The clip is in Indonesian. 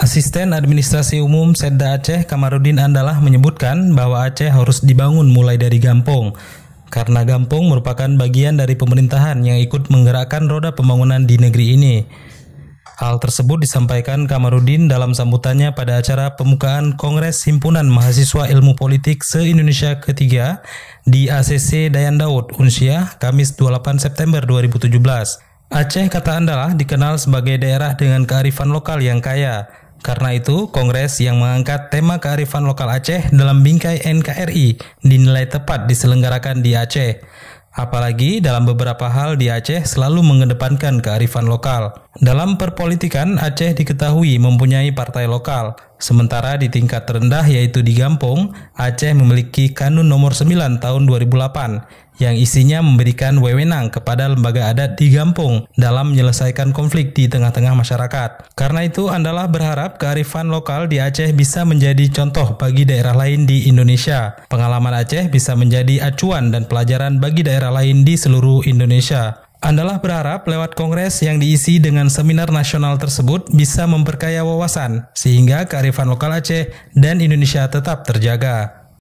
Asisten Administrasi Umum Setda Aceh Kamarudin Andalah menyebutkan bahwa Aceh harus dibangun mulai dari Gampong karena Gampong merupakan bagian dari pemerintahan yang ikut menggerakkan roda pembangunan di negeri ini. Hal tersebut disampaikan Kamarudin dalam sambutannya pada acara pembukaan Kongres Himpunan Mahasiswa Ilmu Politik se-Indonesia ketiga di ACC Dayan Daud, Unsia, Kamis 28 September 2017. Aceh, kata Andalah, dikenal sebagai daerah dengan kearifan lokal yang kaya. Karena itu, Kongres yang mengangkat tema kearifan lokal Aceh dalam bingkai NKRI dinilai tepat diselenggarakan di Aceh. Apalagi dalam beberapa hal di Aceh selalu mengedepankan kearifan lokal. Dalam perpolitikan, Aceh diketahui mempunyai partai lokal. Sementara di tingkat terendah yaitu di Gampung, Aceh memiliki Kanun nomor 9 tahun 2008 yang isinya memberikan wewenang kepada lembaga adat di Gampung dalam menyelesaikan konflik di tengah-tengah masyarakat. Karena itu, Andalah berharap kearifan lokal di Aceh bisa menjadi contoh bagi daerah lain di Indonesia. Pengalaman Aceh bisa menjadi acuan dan pelajaran bagi daerah lain di seluruh Indonesia. Andalah berharap lewat kongres yang diisi dengan seminar nasional tersebut bisa memperkaya wawasan, sehingga kearifan lokal Aceh dan Indonesia tetap terjaga.